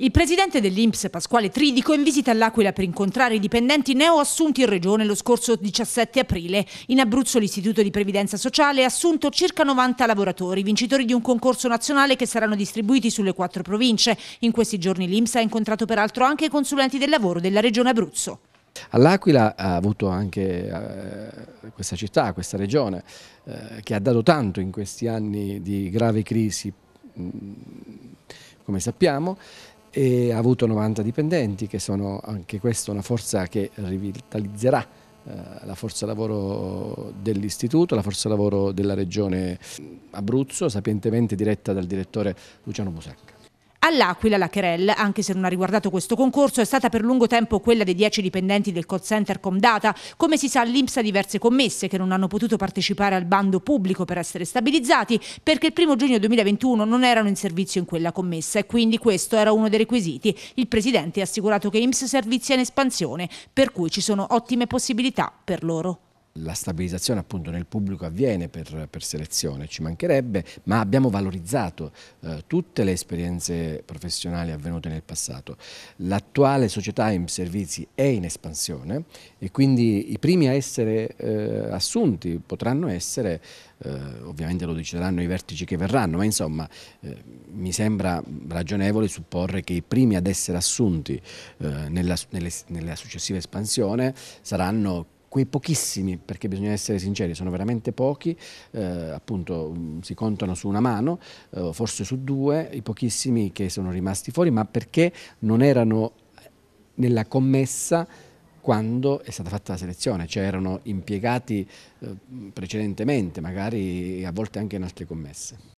Il presidente dell'Inps, Pasquale Tridico, è in visita all'Aquila per incontrare i dipendenti neoassunti in regione lo scorso 17 aprile. In Abruzzo l'Istituto di Previdenza Sociale ha assunto circa 90 lavoratori, vincitori di un concorso nazionale che saranno distribuiti sulle quattro province. In questi giorni l'Inps ha incontrato peraltro anche i consulenti del lavoro della regione Abruzzo. All'Aquila ha avuto anche eh, questa città, questa regione, eh, che ha dato tanto in questi anni di grave crisi, mh, mm, come sappiamo, e ha avuto 90 dipendenti che sono anche questa una forza che rivitalizzerà eh, la forza lavoro dell'istituto, la forza lavoro della regione Abruzzo, sapientemente diretta dal direttore Luciano Busacca. All'Aquila la Cherel, anche se non ha riguardato questo concorso, è stata per lungo tempo quella dei dieci dipendenti del call center Comdata. Come si sa, l'Inps ha diverse commesse che non hanno potuto partecipare al bando pubblico per essere stabilizzati perché il primo giugno 2021 non erano in servizio in quella commessa e quindi questo era uno dei requisiti. Il presidente ha assicurato che IMSS servizia in espansione, per cui ci sono ottime possibilità per loro la stabilizzazione appunto nel pubblico avviene per, per selezione, ci mancherebbe, ma abbiamo valorizzato eh, tutte le esperienze professionali avvenute nel passato. L'attuale società in servizi è in espansione e quindi i primi a essere eh, assunti potranno essere, eh, ovviamente lo decideranno i vertici che verranno, ma insomma eh, mi sembra ragionevole supporre che i primi ad essere assunti eh, nella, nelle, nella successiva espansione saranno quei pochissimi, perché bisogna essere sinceri, sono veramente pochi, eh, appunto mm, si contano su una mano, eh, forse su due, i pochissimi che sono rimasti fuori, ma perché non erano nella commessa quando è stata fatta la selezione, cioè erano impiegati eh, precedentemente, magari a volte anche in altre commesse.